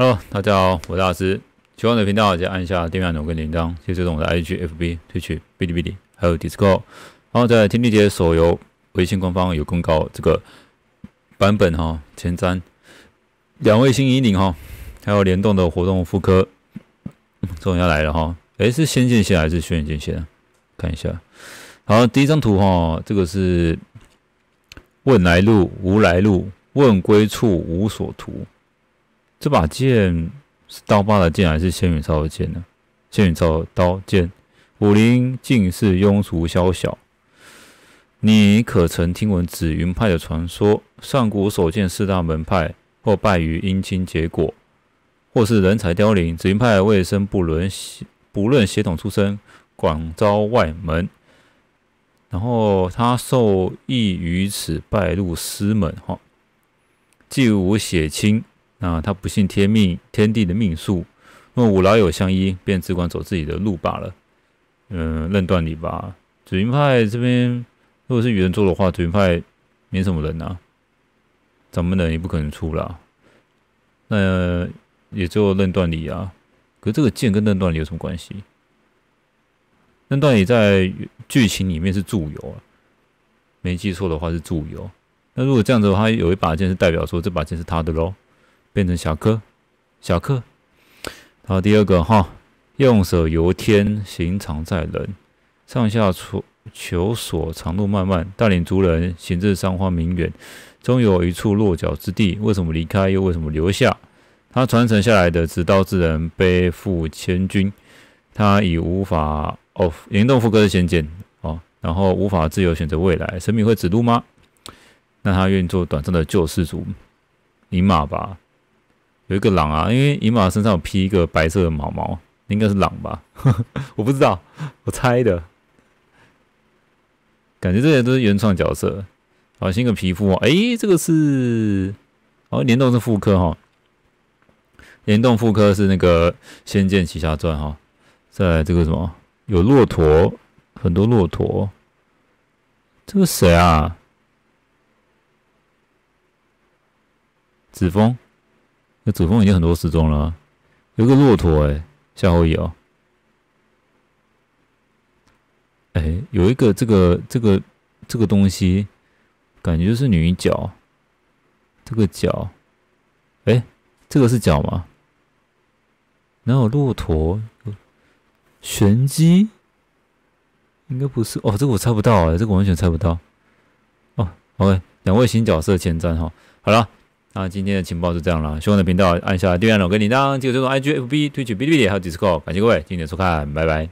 Hello，大家好，我是大师。喜欢的频道，记得按一下订阅钮跟铃铛，谢追踪我的 IGFB，退去哔哩哔哩，还有 Discord。然后在天地节手游微信官方有公告，这个版本哈前瞻，两位新引领哈，还有联动的活动副科终于要来了哈。诶，是仙剑线还是轩辕剑线？看一下。好，第一张图哈，这个是问来路无来路，问归处无所图。这把剑是刀疤的剑还是仙羽超的剑呢？仙羽超的刀剑，武林尽是庸俗宵小。你可曾听闻紫云派的传说？上古所见四大门派，或败于姻亲结果，或是人才凋零。紫云派卫生不伦，不论血统出身，广招外门。然后他受益于此，拜入师门，哈，既无血亲。那他不信天命天地的命数，那无老友相依，便只管走自己的路罢了。嗯，论断你吧。紫云派这边如果是原作的话，紫云派没什么人呐，掌门人也不可能出了，那也就论断离啊。可这个剑跟论断离有什么关系？论断离在剧情里面是助游啊，没记错的话是助游。那如果这样子的话，有一把剑是代表说这把剑是他的喽？变成侠客，侠客。然后第二个哈，用手游天，行藏在人，上下处求索，长路漫漫。带领族人行至山花明远，终有一处落脚之地。为什么离开？又为什么留下？他传承下来的直道之人，背负千钧，他已无法哦灵动副歌的仙剑哦，然后无法自由选择未来。神明会指路吗？那他愿意做短暂的救世主，尼玛吧。有一个狼啊，因为银马身上有披一个白色的毛毛，应该是狼吧？我不知道，我猜的。感觉这些都是原创角色。好，新的皮肤啊，哎，这个是哦，联动是妇科哈，联动妇科是那个《仙剑奇侠传》哈，在这个什么有骆驼，很多骆驼。这个谁啊？子枫。主峰已经很多时钟了，有个骆驼哎，夏侯义哦，哎，有一个这个这个这个东西，感觉就是女角，这个角，哎，这个是角吗？哪有骆驼？玄机？应该不是哦，这个我猜不到哎，这个完全猜不到。哦，OK，两位新角色前瞻哈，好了。那今天的情报是这样了，喜欢的频道按下订阅按钮跟铃铛，记得追踪 IGFB、Twitch、b b 还有 Discord，感谢各位今天的收看，拜拜。